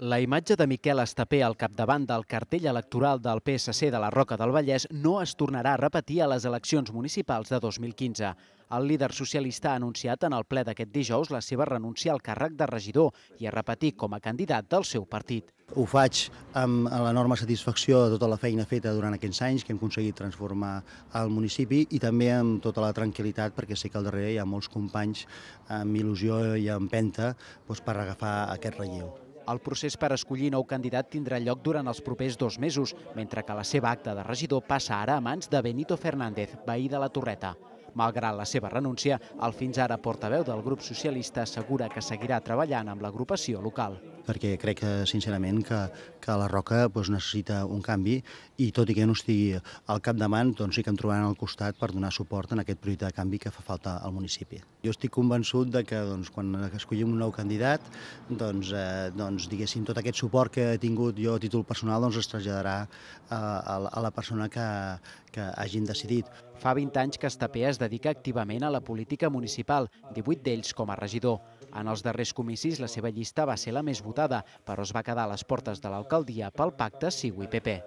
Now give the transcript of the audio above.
La imatge de Miquel Estapé al capdavant del cartell electoral del PSC de la Roca del Vallès no es tornarà a repetir a les eleccions municipals de 2015. El líder socialista ha anunciat en el ple d'aquest dijous la seva renúncia al càrrec de regidor i a repetir com a candidat del seu partit. Ho faig amb l'enorme satisfacció de tota la feina feta durant aquests anys que hem aconseguit transformar el municipi i també amb tota la tranquil·litat perquè sé que al darrere hi ha molts companys amb il·lusió i empenta doncs, per agafar aquest relleu. El procés per escollir nou candidat tindrà lloc durant els propers dos mesos, mentre que la seva acta de regidor passa ara a mans de Benito Fernández, veí de la Torreta. Malgrat la seva renúncia, el fins ara portaveu del grup socialista assegura que seguirà treballant amb l'agrupació local. Perquè crec que, sincerament que, que la Roca doncs, necessita un canvi i tot i que no estigui al capdavant, doncs sí que em trobaran al costat per donar suport en aquest projecte de canvi que fa falta al municipi. Jo estic convençut de que doncs, quan escollim un nou candidat, doncs, eh, doncs, diguéssim, tot aquest suport que he tingut jo a títol personal doncs, es traslladarà eh, a, a, a la persona que, que hagin decidit. Fa 20 anys que Estapé es dedica activament a la política municipal, 18 d'ells com a regidor. En els darrers comicis la seva llista va ser la més votada, però es va quedar a les portes de l'alcaldia pel pacte Sigu i PP.